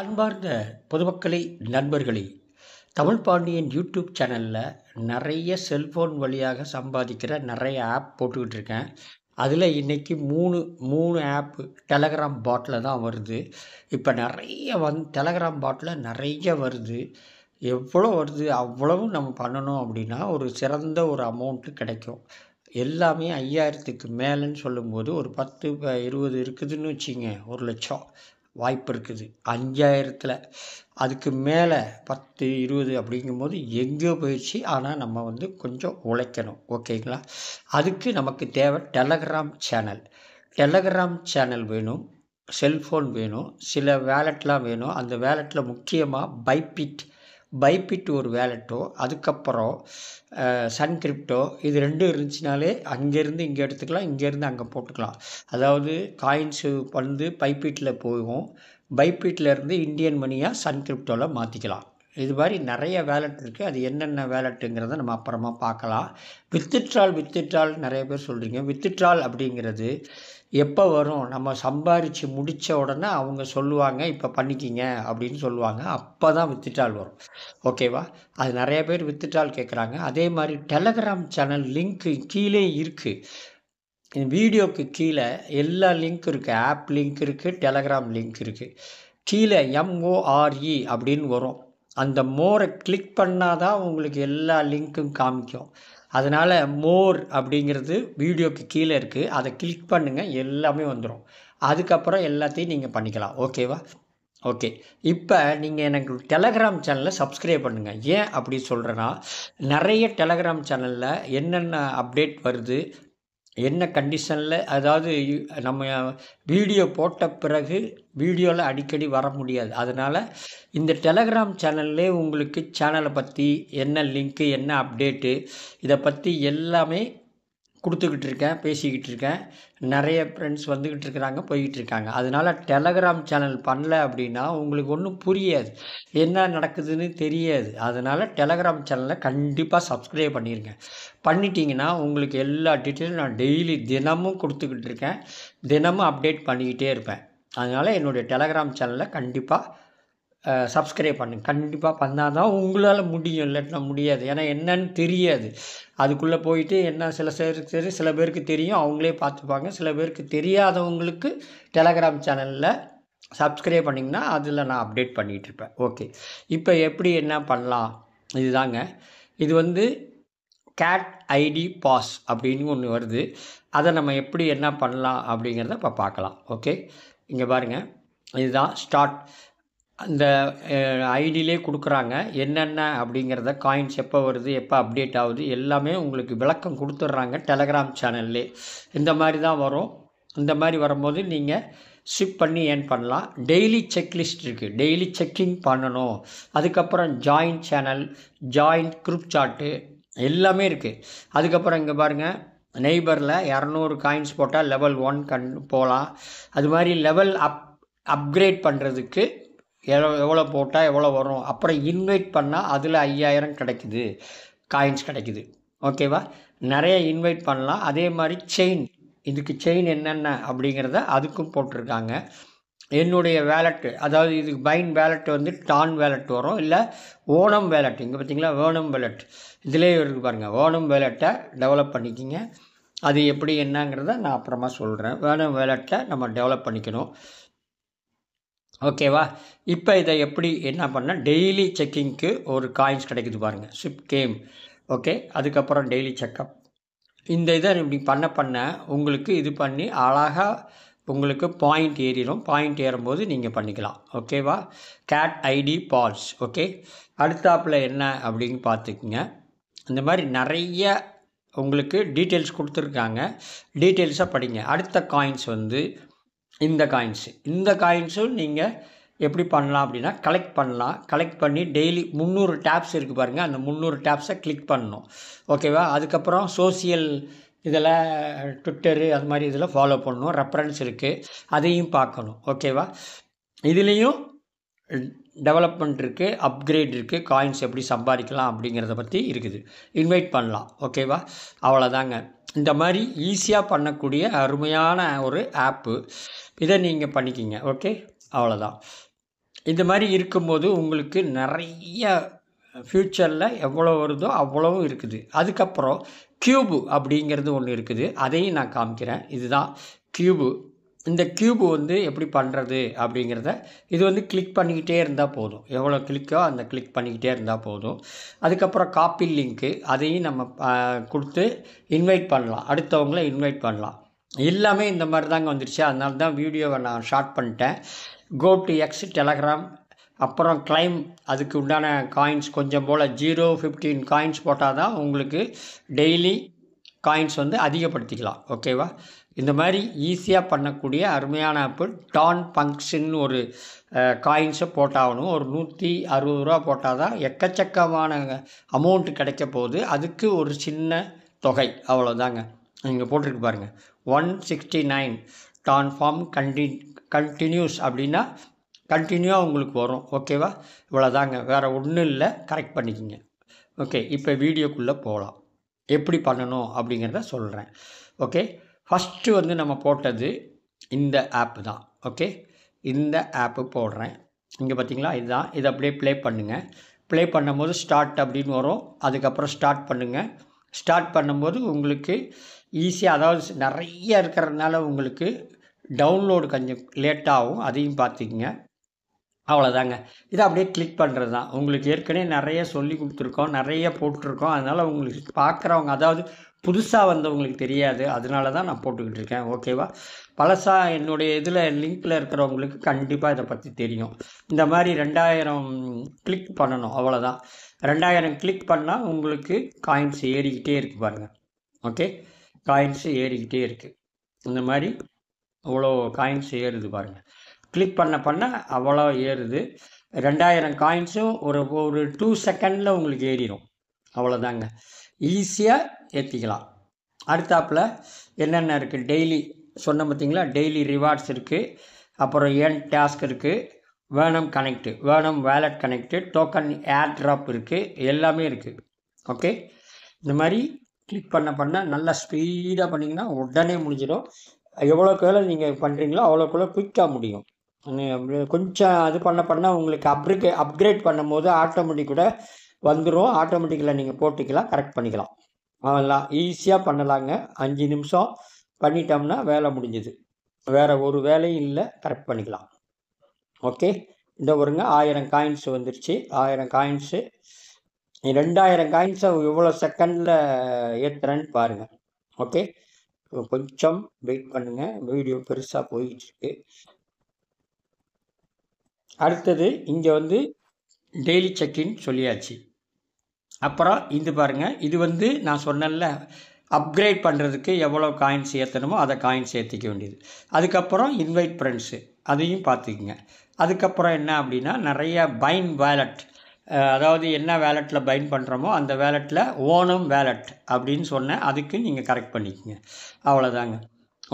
அன்பார்ந்த பொதுமக்களை நண்பர்களே தமிழ் பாண்டியன் யூடியூப் சேனலில் நிறைய செல்ஃபோன் வழியாக சம்பாதிக்கிற நிறைய ஆப் போட்டுக்கிட்டு இருக்கேன் அதில் இன்றைக்கி மூணு மூணு ஆப்பு டெலகிராம் பாட்டில் தான் வருது இப்போ நிறைய வந் டெலகிராம் பாட்டில் நிறைய வருது எவ்வளோ வருது அவ்வளவும் நம்ம பண்ணணும் அப்படின்னா ஒரு சிறந்த ஒரு அமௌண்ட்டு கிடைக்கும் எல்லாமே ஐயாயிரத்துக்கு மேலேன்னு சொல்லும்போது ஒரு பத்து இருபது இருக்குதுன்னு வச்சுங்க ஒரு லட்சம் வாய்ப்பு இருக்குது அஞ்சாயிரத்தில் அதுக்கு மேலே பத்து இருபது அப்படிங்கும்போது எங்கேயோ போயிடுச்சு ஆனால் நம்ம வந்து கொஞ்சம் உழைக்கணும் ஓகேங்களா அதுக்கு நமக்கு தேவை டெலகிராம் சேனல் டெலகிராம் சேனல் வேணும் செல்ஃபோன் வேணும் சில வேலெட்லாம் வேணும் அந்த வேலெட்டில் முக்கியமாக பைபிட் பைபிட் ஒரு வேலட்டோ அதுக்கப்புறம் சன் கிரிப்டோ இது ரெண்டும் இருந்துச்சுனாலே அங்கேருந்து இங்கே எடுத்துக்கலாம் இங்கேருந்து அங்கே போட்டுக்கலாம் அதாவது காயின்ஸு வந்து பைபிட்டில் போகும் இருந்து இந்தியன் மணியாக சன் கிரிப்டோவில் மாற்றிக்கலாம் இது மாதிரி நிறைய வேலட் இருக்குது அது என்னென்ன வேலட்டுங்கிறத நம்ம அப்புறமா பார்க்கலாம் வித்துட்ரால் வித்துட்ரால் நிறைய பேர் சொல்கிறீங்க வித்துட்ரால் அப்படிங்கிறது எப்போ வரும் நம்ம சம்பாரித்து முடித்த உடனே அவங்க சொல்லுவாங்க இப்போ பண்ணிக்கிங்க அப்படின்னு சொல்லுவாங்க அப்போ தான் வித்துட்டால் வரும் ஓகேவா அது நிறைய பேர் வித்துட்டால் கேட்குறாங்க அதே மாதிரி டெலகிராம் சேனல் லிங்க்கு கீழே இருக்குது வீடியோக்கு கீழே எல்லா லிங்க் இருக்குது ஆப் லிங்க் இருக்குது டெலகிராம் லிங்க் இருக்குது கீழே எம்ஓஆர்இ e அப்படின்னு வரும் அந்த மோரை கிளிக் பண்ணால் தான் உங்களுக்கு எல்லா லிங்க்கும் காமிக்கும் அதனால் மோர் அப்படிங்கிறது வீடியோக்கு கீழே இருக்குது அதை கிளிக் பண்ணுங்கள் எல்லாமே வந்துடும் அதுக்கப்புறம் எல்லாத்தையும் நீங்கள் பண்ணிக்கலாம் ஓகேவா ஓகே இப்போ நீங்கள் எனக்கு டெலகிராம் சேனலை சப்ஸ்கிரைப் பண்ணுங்கள் ஏன் அப்படி சொல்கிறேன்னா நிறைய டெலகிராம் சேனலில் என்னென்ன அப்டேட் வருது என்ன கண்டிஷனில் அதாவது நம்ம வீடியோ போட்ட பிறகு வீடியோவில் அடிக்கடி வர முடியாது அதனால் இந்த டெலகிராம் சேனல்லே உங்களுக்கு சேனலை பற்றி என்ன லிங்க்கு என்ன அப்டேட்டு இதை பற்றி எல்லாமே கொடுத்துக்கிட்டு இருக்கேன் பேசிக்கிட்டு இருக்கேன் நிறைய ஃப்ரெண்ட்ஸ் வந்துக்கிட்டு இருக்கிறாங்க போய்கிட்டு இருக்காங்க அதனால் டெலகிராம் சேனல் பண்ணல அப்படின்னா உங்களுக்கு ஒன்றும் புரியாது என்ன நடக்குதுன்னு தெரியாது அதனால் டெலகிராம் சேனலை கண்டிப்பாக சப்ஸ்கிரைப் பண்ணிடுங்க பண்ணிட்டீங்கன்னா உங்களுக்கு எல்லா டீட்டெயிலும் நான் டெய்லி தினமும் கொடுத்துக்கிட்டு இருக்கேன் தினமும் அப்டேட் பண்ணிக்கிட்டே இருப்பேன் அதனால் என்னுடைய டெலகிராம் சேனலை கண்டிப்பாக சப்ஸ்கிரைப் பண்ணுங்க கண்டிப்பாக பண்ணால் தான் உங்களால் முடியும் இல்லைன்னா முடியாது ஏன்னா என்னன்னு தெரியாது அதுக்குள்ளே போயிட்டு என்ன சில பேருக்கு தெரியும் சில பேருக்கு தெரியும் அவங்களே பார்த்துப்பாங்க சில பேருக்கு தெரியாதவங்களுக்கு டெலகிராம் சேனலில் சப்ஸ்கிரைப் பண்ணிங்கன்னா அதில் நான் அப்டேட் பண்ணிகிட்ருப்பேன் ஓகே இப்போ எப்படி என்ன பண்ணலாம் இதுதாங்க இது வந்து கேட் ஐடி பாஸ் அப்படின்னு ஒன்று வருது அதை நம்ம எப்படி என்ன பண்ணலாம் அப்படிங்கிறத இப்போ பார்க்கலாம் ஓகே இங்கே பாருங்கள் இதுதான் ஸ்டார்ட் அந்த ஐடியிலே கொடுக்குறாங்க என்னென்ன அப்படிங்கிறத காயின்ஸ் எப்போ வருது எப்போ அப்டேட் ஆகுது எல்லாமே உங்களுக்கு விளக்கம் கொடுத்துட்றாங்க டெலகிராம் சேனல்லே இந்த மாதிரி தான் வரும் இந்த மாதிரி வரும்போது நீங்கள் ஷிப் பண்ணி ஏன் பண்ணலாம் டெய்லி செக்லிஸ்ட் இருக்குது டெய்லி செக்கிங் பண்ணணும் அதுக்கப்புறம் joint channel joint group chart எல்லாமே இருக்குது அதுக்கப்புறம் இங்கே பாருங்கள் நெய்பரில் இரநூறு காயின்ஸ் போட்டால் லெவல் ஒன் கண் போகலாம் அது மாதிரி லெவல் அப் அப்கிரேட் பண்ணுறதுக்கு எவ்வளோ எவ்வளோ போட்டால் எவ்வளோ வரும் அப்புறம் இன்வைட் பண்ணால் அதில் ஐயாயிரம் கிடைக்குது காயின்ஸ் கிடைக்குது ஓகேவா நிறைய இன்வைட் பண்ணலாம் அதே மாதிரி செயின் இதுக்கு செயின் என்னென்ன அப்படிங்கிறத அதுக்கும் போட்டிருக்காங்க என்னுடைய வேலெட்டு அதாவது இதுக்கு பைன் வேலெட் வந்து டான் வேலெட் வரும் இல்லை ஓணம் வேலெட் இங்கே பார்த்தீங்களா ஓணம் வேலெட் இதிலே இருக்குது பாருங்கள் ஓணம் வேலெட்டை டெவலப் பண்ணிக்கிங்க அது எப்படி என்னங்கிறத நான் அப்புறமா சொல்கிறேன் வேணும் வேலெட்டை நம்ம டெவலப் பண்ணிக்கணும் ஓகேவா இப்போ இதை எப்படி என்ன பண்ணால் டெய்லி செக்கிங்க்கு ஒரு காயின்ஸ் கிடைக்குது பாருங்கள் ஸ்விப் கேம் ஓகே அதுக்கப்புறம் டெய்லி செக்கப் இந்த இதை இப்படி பண்ண பண்ண உங்களுக்கு இது பண்ணி அழகாக உங்களுக்கு பாயிண்ட் ஏறிடும் பாயிண்ட் ஏறும்போது நீங்கள் பண்ணிக்கலாம் ஓகேவா கேட் ஐடி பால்ஸ் ஓகே அடுத்தாப்பில் என்ன அப்படின்னு பார்த்துக்குங்க இந்த மாதிரி நிறைய உங்களுக்கு டீட்டெயில்ஸ் கொடுத்துருக்காங்க டீட்டெயில்ஸாக படிங்க அடுத்த காயின்ஸ் வந்து இந்த காயின்ஸு இந்த காயின்ஸும் நீங்கள் எப்படி பண்ணலாம் அப்படின்னா கலெக்ட் பண்ணலாம் கலெக்ட் பண்ணி டெய்லி முந்நூறு டேப்ஸ் இருக்குது பாருங்கள் அந்த முந்நூறு டேப்ஸை கிளிக் பண்ணணும் ஓகேவா அதுக்கப்புறம் சோசியல் இதில் ட்விட்டரு அது மாதிரி இதில் ஃபாலோ பண்ணணும் ரெஃபரன்ஸ் இருக்குது அதையும் பார்க்கணும் ஓகேவா இதுலேயும் டெவலப்மெண்ட் இருக்குது அப்கிரேட் இருக்குது காயின்ஸ் எப்படி சம்பாதிக்கலாம் அப்படிங்கிறத பற்றி இருக்குது இன்வைட் பண்ணலாம் ஓகேவா அவ்வளோதாங்க இந்த மாதிரி ஈஸியாக பண்ணக்கூடிய அருமையான ஒரு ஆப்பு இதை நீங்கள் பண்ணிக்கிங்க ஓகே அவ்வளோதான் இந்த மாதிரி இருக்கும்போது உங்களுக்கு நிறைய ஃப்யூச்சரில் எவ்வளோ வருதோ அவ்வளவும் இருக்குது அதுக்கப்புறம் க்யூபு அப்படிங்கிறது ஒன்று இருக்குது அதையும் நான் காமிக்கிறேன் இதுதான் க்யூபு இந்த க்யூபு வந்து எப்படி பண்ணுறது அப்படிங்கிறத இது வந்து கிளிக் பண்ணிக்கிட்டே இருந்தால் போதும் எவ்வளோ கிளிக்கோ அந்த கிளிக் பண்ணிக்கிட்டே இருந்தால் போதும் அதுக்கப்புறம் காப்பி லிங்க்கு அதையும் நம்ம கொடுத்து இன்வைட் பண்ணலாம் அடுத்தவங்கள இன்வைட் பண்ணலாம் எல்லாமே இந்த மாதிரி தாங்க வந்துருச்சு அதனால தான் வீடியோவை நான் ஷார்ட் பண்ணிட்டேன் கோ டு எக்ஸ் டெலகிராம் அப்புறம் கிளைம் அதுக்கு உண்டான காயின்ஸ் கொஞ்சம் போல் ஜீரோ ஃபிஃப்டீன் காயின்ஸ் போட்டால் தான் உங்களுக்கு டெய்லி காயின்ஸ் வந்து அதிகப்படுத்திக்கலாம் ஓகேவா இந்த மாதிரி ஈஸியாக பண்ணக்கூடிய அருமையான ஆப்பு டான் பங்க்ஷன் ஒரு காயின்ஸை போட்டாகணும் ஒரு நூற்றி அறுபது ரூபா போட்டால் தான் எக்கச்சக்கமான அமௌண்ட்டு கிடைக்க போகுது அதுக்கு ஒரு சின்ன தொகை அவ்வளோதாங்க நீங்கள் போட்டிருக்கு பாருங்கள் ஒன் சிக்ஸ்டி நைன் டான் ஃபார்ம் கண்டி கண்டினியூஸ் அப்படின்னா கண்டினியூவாக உங்களுக்கு வரும் ஓகேவா இவ்வளோதாங்க வேறு ஒன்றும் இல்லை கரெக்ட் பண்ணிக்கிங்க ஓகே இப்போ வீடியோக்குள்ளே போகலாம் எப்படி பண்ணணும் அப்படிங்கிறத சொல்கிறேன் ஓகே ஃபஸ்ட்டு வந்து நம்ம போட்டது இந்த ஆப்பு தான் ஓகே இந்த ஆப்பு போடுறேன் இங்கே பார்த்தீங்களா இதுதான் இதை அப்படியே ப்ளே பண்ணுங்கள் ப்ளே பண்ணும்போது ஸ்டார்ட் அப்படின்னு வரும் அதுக்கப்புறம் ஸ்டார்ட் பண்ணுங்கள் ஸ்டார்ட் பண்ணும்போது உங்களுக்கு ஈஸியாக அதாவது நிறைய இருக்கிறதுனால உங்களுக்கு டவுன்லோடு கொஞ்சம் லேட்டாகும் அதையும் பார்த்துக்குங்க அவ்வளோதாங்க இதை அப்படியே கிளிக் பண்ணுறது தான் உங்களுக்கு ஏற்கனவே நிறைய சொல்லி கொடுத்துருக்கோம் நிறைய போட்டிருக்கோம் அதனால் உங்களுக்கு பார்க்குறவங்க அதாவது புதுசாக வந்தவங்களுக்கு தெரியாது அதனால தான் நான் போட்டுக்கிட்டு இருக்கேன் ஓகேவா பழசாக என்னுடைய இதில் லிங்க்கில் இருக்கிறவங்களுக்கு கண்டிப்பாக இதை பற்றி தெரியும் இந்த மாதிரி ரெண்டாயிரம் கிளிக் பண்ணணும் அவ்வளோதான் ரெண்டாயிரம் கிளிக் பண்ணால் உங்களுக்கு காயின்ஸ் ஏறிக்கிட்டே இருக்குது பாருங்கள் ஓகே காயின்ஸ் ஏறிக்கிட்டே இருக்குது இந்த மாதிரி அவ்வளோ காயின்ஸ் ஏறுது பாருங்கள் கிளிக் பண்ண பண்ண அவ்வளோ ஏறுது ரெண்டாயிரம் காயின்ஸும் ஒரு ஒரு டூ செகண்டில் உங்களுக்கு ஏறிடும் அவ்வளோதாங்க ஈஸியாக ஏற்றிக்கலாம் அடுத்தாப்பில் என்னென்ன இருக்குது டெய்லி சொன்ன பார்த்திங்களா டெய்லி ரிவார்ட்ஸ் இருக்குது அப்புறம் ஏன் டாஸ்க் இருக்குது வேணம் கனெக்டு வேணம் wallet connect token airdrop இருக்குது எல்லாமே இருக்குது ஓகே இந்த மாதிரி கிளிக் பண்ண பண்ண நல்லா ஸ்பீடாக பண்ணிங்கன்னா உடனே முடிஞ்சிடும் எவ்வளோக்கு வேலை நீங்கள் பண்ணுறீங்களோ அவ்வளோக்குள்ளே குயிக்காக முடியும் கொஞ்சம் அது பண்ண பண்ணால் உங்களுக்கு அப்ரிகே அப்கிரேட் பண்ணும்போது ஆட்டோமேட்டிக் கூட வந்துடும் ஆட்டோமேட்டிக்கலாக நீங்கள் போட்டுக்கலாம் கரெக்ட் பண்ணிக்கலாம் அதெல்லாம் ஈஸியாக பண்ணலாங்க அஞ்சு நிமிஷம் பண்ணிட்டோம்னா வேலை முடிஞ்சுது வேறு ஒரு வேலையும் இல்லை கரெக்ட் பண்ணிக்கலாம் ஓகே இந்த ஒருங்க ஆயிரம் காயின்ஸ் வந்துருச்சு ஆயிரம் காயின்ஸு ரெண்டாயிரம் காயின்ஸை இவ்வளோ செகண்டில் ஏற்றுறேன்னு பாருங்கள் ஓகே கொஞ்சம் வெயிட் பண்ணுங்கள் வீடியோ பெருசாக போயிட்டுருக்கு அடுத்தது இங்கே வந்து டெய்லி செக்கின் சொல்லியாச்சு அப்புறம் இது பாருங்கள் இது வந்து நான் சொன்னேன்ல அப்கிரேட் பண்ணுறதுக்கு எவ்வளோ காயின்ஸ் ஏற்றணுமோ அதை காயின்ஸ் ஏற்றிக்க வேண்டியது அதுக்கப்புறம் இன்வைட் ஃப்ரெண்ட்ஸு அதையும் பார்த்துக்குங்க அதுக்கப்புறம் என்ன அப்படின்னா நிறைய பைன் வேலட் அதாவது என்ன வேலெட்டில் பைன் பண்ணுறோமோ அந்த வேலெட்டில் ஓனம் வேலெட் அப்படின்னு சொன்னேன் அதுக்கு நீங்கள் கரெக்ட் பண்ணிக்கோங்க அவ்வளோதாங்க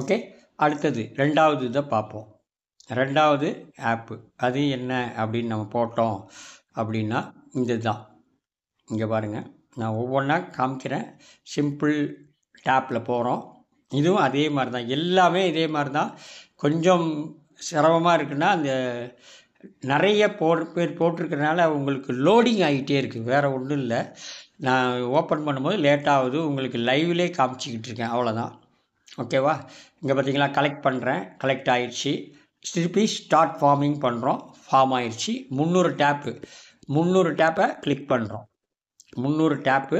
ஓகே அடுத்தது ரெண்டாவது இதை பார்ப்போம் ரெண்டாவது ஆப்பு அது என்ன அப்படின்னு நம்ம போட்டோம் அப்படின்னா இந்த தான் இங்கே பாருங்கள் நான் ஒவ்வொன்றா காமிக்கிறேன் சிம்பிள் டேப்பில் போகிறோம் இதுவும் அதே மாதிரி தான் எல்லாமே இதே மாதிரி தான் கொஞ்சம் சிரமமாக இருக்குன்னா அந்த நிறைய போ பேர் போட்டிருக்கிறனால உங்களுக்கு லோடிங் ஆகிட்டே இருக்குது வேறு ஒன்றும் இல்லை நான் ஓப்பன் பண்ணும்போது லேட்டாகுது உங்களுக்கு லைவ்லே காமிச்சிக்கிட்டு இருக்கேன் அவ்வளோதான் ஓகேவா இங்கே பார்த்திங்களா கலெக்ட் பண்ணுறேன் கலெக்ட் ஆயிடுச்சு திருப்பி ஸ்டார்ட் ஃபார்மிங் பண்ணுறோம் ஃபார்ம் ஆயிடுச்சு முந்நூறு டேப்பு முந்நூறு டேப்பை கிளிக் பண்ணுறோம் முந்நூறு டேப்பு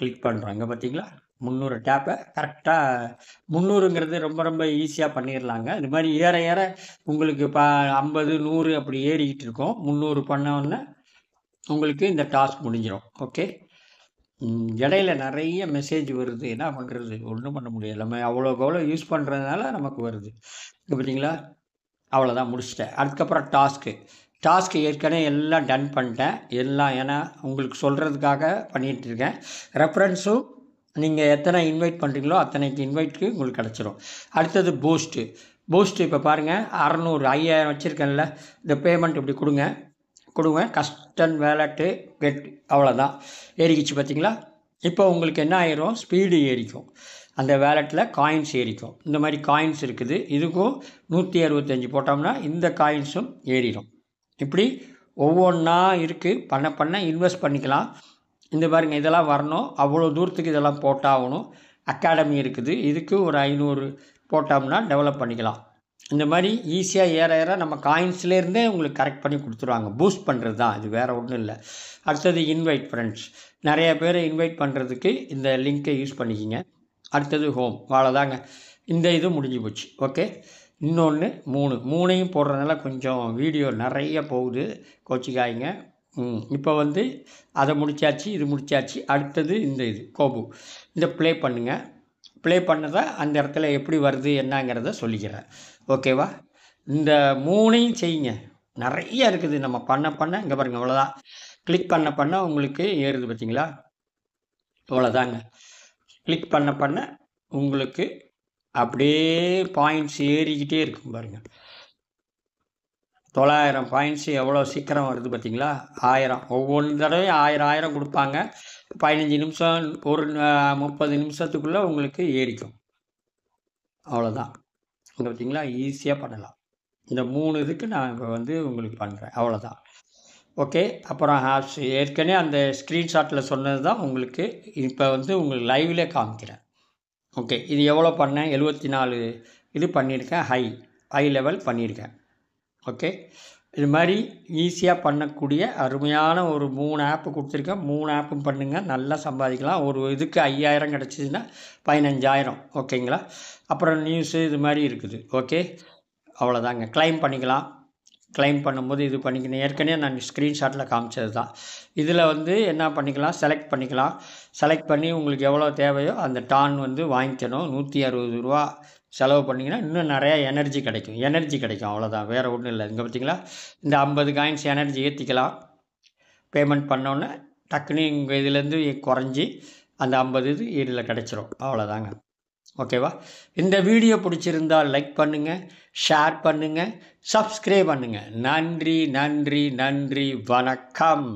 கிளிக் பண்ணுறோம் இங்கே பார்த்தீங்களா முந்நூறு டேப்பை கரெக்டாக முந்நூறுங்கிறது ரொம்ப ரொம்ப ஈஸியாக பண்ணிடலாங்க இது மாதிரி ஏற ஏற உங்களுக்கு பா ஐம்பது நூறு அப்படி ஏறிக்கிட்டு இருக்கோம் முந்நூறு பண்ணோன்னே உங்களுக்கு இந்த டாஸ்க் முடிஞ்சிடும் ஓகே இடையில நிறைய மெசேஜ் வருது என்ன பண்ணுறது ஒன்றும் பண்ண முடியாது நம்ம அவ்வளோக்கு அவ்வளோ யூஸ் பண்ணுறதுனால நமக்கு வருது பார்த்தீங்களா அவ்வளோதான் முடிச்சிட்டேன் அதுக்கப்புறம் டாஸ்க்கு டாஸ்க் ஏற்கனவே எல்லாம் டன் பண்ணிட்டேன் எல்லாம் ஏன்னா உங்களுக்கு சொல்கிறதுக்காக பண்ணிகிட்ருக்கேன் ரெஃபரன்ஸும் நீங்கள் எத்தனை இன்வைட் பண்ணுறீங்களோ அத்தனைக்கு இன்வைட்டுக்கு உங்களுக்கு கிடச்சிரும் அடுத்தது பூஸ்ட்டு பூஸ்ட்டு இப்போ பாருங்கள் அறநூறு ஐயாயிரம் வச்சுருக்கேன்ல இந்த பேமெண்ட் இப்படி கொடுங்க கொடுங்க கஸ்டன் வேலட்டு கெட் அவ்வளோதான் ஏறிக்கிச்சு பார்த்தீங்களா இப்போ உங்களுக்கு என்ன ஆயிரும் ஸ்பீடு ஏறிக்கும் அந்த வேலெட்டில் காயின்ஸ் ஏறிக்கும் இந்த மாதிரி காயின்ஸ் இருக்குது இதுக்கும் நூற்றி அறுபத்தஞ்சு போட்டோம்னா இந்த காயின்ஸும் ஏறிடும் இப்படி ஒவ்வொன்றா இருக்குது பண்ண பண்ண இன்வெஸ்ட் பண்ணிக்கலாம் இந்த பாருங்கள் இதெல்லாம் வரணும் அவ்வளோ தூரத்துக்கு இதெல்லாம் போட்டாகணும் அகாடமி இருக்குது இதுக்கு ஒரு ஐநூறு போட்டோம்னா டெவலப் பண்ணிக்கலாம் இந்த மாதிரி ஈஸியாக ஏற ஏற நம்ம காயின்ஸ்லேருந்தே உங்களுக்கு கரெக்ட் பண்ணி கொடுத்துருவாங்க பூஸ்ட் பண்ணுறது தான் இது வேறு ஒன்றும் இல்லை அடுத்தது இன்வைட் ஃப்ரெண்ட்ஸ் நிறைய பேரை இன்வைட் பண்ணுறதுக்கு இந்த லிங்க்கை யூஸ் பண்ணிக்கிங்க அடுத்தது ஹோம் அவ்வளோதாங்க இந்த இது முடிஞ்சு போச்சு ஓகே இன்னொன்று மூணு மூணையும் போடுறதுனால கொஞ்சம் வீடியோ நிறைய போகுது கோச்சிக்காய்ங்க இப்போ வந்து அதை முடித்தாச்சு இது முடித்தாச்சு அடுத்தது இந்த இது கோபு இந்த ப்ளே பண்ணுங்கள் ப்ளே பண்ணதை அந்த இடத்துல எப்படி வருது என்னங்கிறத சொல்லிக்கிறேன் ஓகேவா இந்த மூணையும் செய்யுங்க நிறைய இருக்குது நம்ம பண்ண பண்ண இங்கே பாருங்கள் இவ்வளோதான் கிளிக் பண்ண பண்ண உங்களுக்கு ஏறுது பார்த்தீங்களா இவ்வளோதாங்க கிளிக் பண்ண பண்ண உங்களுக்கு அப்படியே பாயிண்ட்ஸ் ஏறிக்கிட்டே இருக்கும் பாருங்கள் தொள்ளாயிரம் பாயிண்ட்ஸ் எவ்வளோ சீக்கிரம் வருது பார்த்தீங்களா ஆயிரம் ஒவ்வொரு தடவையும் ஆயிரம் ஆயிரம் கொடுப்பாங்க பதினஞ்சு நிமிஷம் ஒரு முப்பது நிமிஷத்துக்குள்ளே உங்களுக்கு ஏறிக்கும் அவ்வளோதான் இங்கே பார்த்தீங்களா ஈஸியாக பண்ணலாம் இந்த மூணு இதுக்கு நான் இப்போ வந்து உங்களுக்கு பண்ணுறேன் அவ்வளோதான் ஓகே அப்புறம் ஏற்கனவே அந்த ஸ்க்ரீன்ஷாட்டில் சொன்னது தான் உங்களுக்கு இப்போ வந்து உங்களுக்கு லைவ்லேயே காமிக்கிறேன் ஓகே இது எவ்வளோ பண்ணேன் எழுபத்தி நாலு இது பண்ணியிருக்கேன் ஹை ஹை லெவல் பண்ணியிருக்கேன் ஓகே இது மாதிரி ஈஸியாக பண்ணக்கூடிய அருமையான ஒரு மூணு ஆப்பு கொடுத்துருக்கேன் மூணு ஆப்பும் பண்ணுங்கள் நல்லா சம்பாதிக்கலாம் ஒரு இதுக்கு ஐயாயிரம் கிடச்சிதுன்னா பதினஞ்சாயிரம் ஓகேங்களா அப்புறம் நியூஸு இது மாதிரி இருக்குது ஓகே அவ்வளோதாங்க கிளைம் பண்ணிக்கலாம் கிளைம் பண்ணும்போது இது பண்ணிக்கணும் ஏற்கனவே நான் ஸ்க்ரீன்ஷாட்டில் காமிச்சது தான் இதில் வந்து என்ன பண்ணிக்கலாம் செலக்ட் பண்ணிக்கலாம் செலக்ட் பண்ணி உங்களுக்கு எவ்வளோ தேவையோ அந்த டான் வந்து வாங்கிக்கணும் நூற்றி அறுபது ரூபா செலவு பண்ணிங்கன்னா இன்னும் நிறையா எனர்ஜி கிடைக்கும் எனர்ஜி கிடைக்கும் அவ்வளோதான் வேறு ஒன்றும் இல்லை இங்கே பார்த்திங்களா இந்த ஐம்பது காயின்ஸ் எனர்ஜி ஏற்றிக்கலாம் பேமெண்ட் பண்ணோன்னே டக்குன்னு இங்கே இதுலேருந்து குறைஞ்சி அந்த ஐம்பது இது இதில் கிடச்சிரும் அவ்வளோதாங்க ஓகேவா இந்த வீடியோ பிடிச்சிருந்தால் லைக் பண்ணுங்கள் ஷேர் பண்ணுங்கள் சப்ஸ்கிரைப் பண்ணுங்கள் நன்றி நன்றி நன்றி வணக்கம்